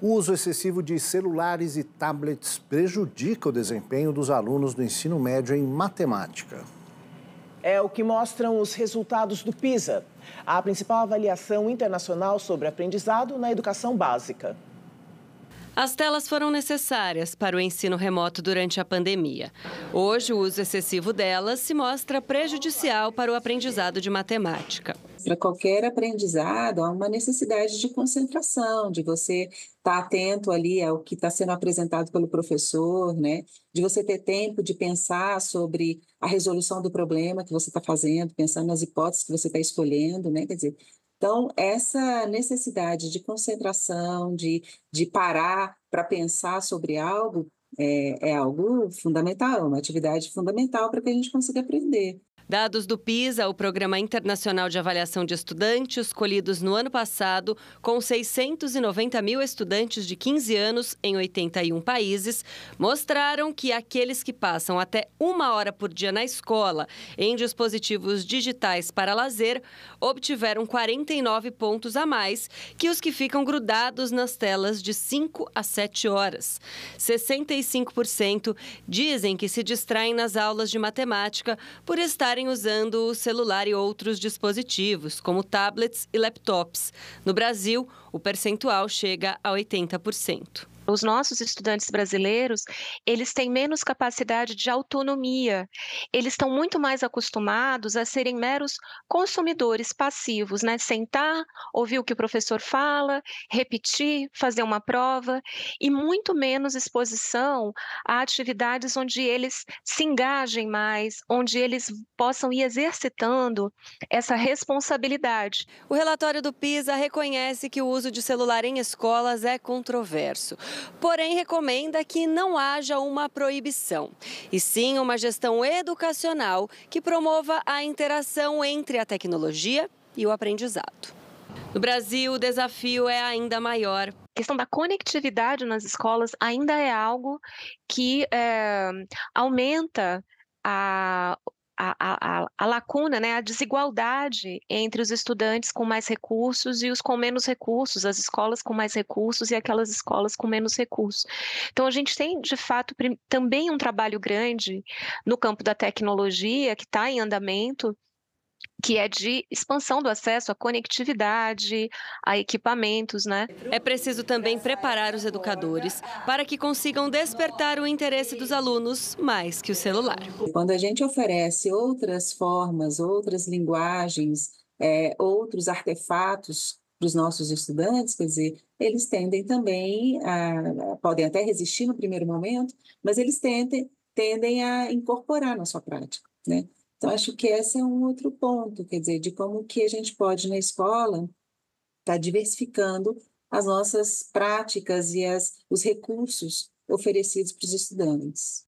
O uso excessivo de celulares e tablets prejudica o desempenho dos alunos do ensino médio em matemática. É o que mostram os resultados do PISA, a principal avaliação internacional sobre aprendizado na educação básica. As telas foram necessárias para o ensino remoto durante a pandemia. Hoje, o uso excessivo delas se mostra prejudicial para o aprendizado de matemática para qualquer aprendizado, há uma necessidade de concentração, de você estar tá atento ali ao que está sendo apresentado pelo professor, né? de você ter tempo de pensar sobre a resolução do problema que você está fazendo, pensando nas hipóteses que você está escolhendo, né? quer dizer, então, essa necessidade de concentração, de, de parar para pensar sobre algo, é, é, algo fundamental, é uma atividade fundamental para que a gente consiga aprender. Dados do PISA, o Programa Internacional de Avaliação de Estudantes, colhidos no ano passado, com 690 mil estudantes de 15 anos em 81 países, mostraram que aqueles que passam até uma hora por dia na escola em dispositivos digitais para lazer obtiveram 49 pontos a mais que os que ficam grudados nas telas de 5 a 7 horas. 65% dizem que se distraem nas aulas de matemática por estar estarem usando o celular e outros dispositivos, como tablets e laptops. No Brasil, o percentual chega a 80%. Os nossos estudantes brasileiros, eles têm menos capacidade de autonomia. Eles estão muito mais acostumados a serem meros consumidores passivos, né? Sentar, ouvir o que o professor fala, repetir, fazer uma prova e muito menos exposição a atividades onde eles se engajem mais, onde eles possam ir exercitando essa responsabilidade. O relatório do PISA reconhece que o uso de celular em escolas é controverso porém recomenda que não haja uma proibição, e sim uma gestão educacional que promova a interação entre a tecnologia e o aprendizado. No Brasil, o desafio é ainda maior. A questão da conectividade nas escolas ainda é algo que é, aumenta a, a, a, a, lacuna, né, a desigualdade entre os estudantes com mais recursos e os com menos recursos, as escolas com mais recursos e aquelas escolas com menos recursos. Então, a gente tem, de fato, também um trabalho grande no campo da tecnologia que está em andamento que é de expansão do acesso à conectividade, a equipamentos, né? É preciso também preparar os educadores para que consigam despertar o interesse dos alunos mais que o celular. Quando a gente oferece outras formas, outras linguagens, é, outros artefatos para os nossos estudantes, quer dizer, eles tendem também a, podem até resistir no primeiro momento, mas eles tendem, tendem a incorporar na sua prática, né? Então, acho que esse é um outro ponto, quer dizer, de como que a gente pode, na escola, estar tá diversificando as nossas práticas e as, os recursos oferecidos para os estudantes.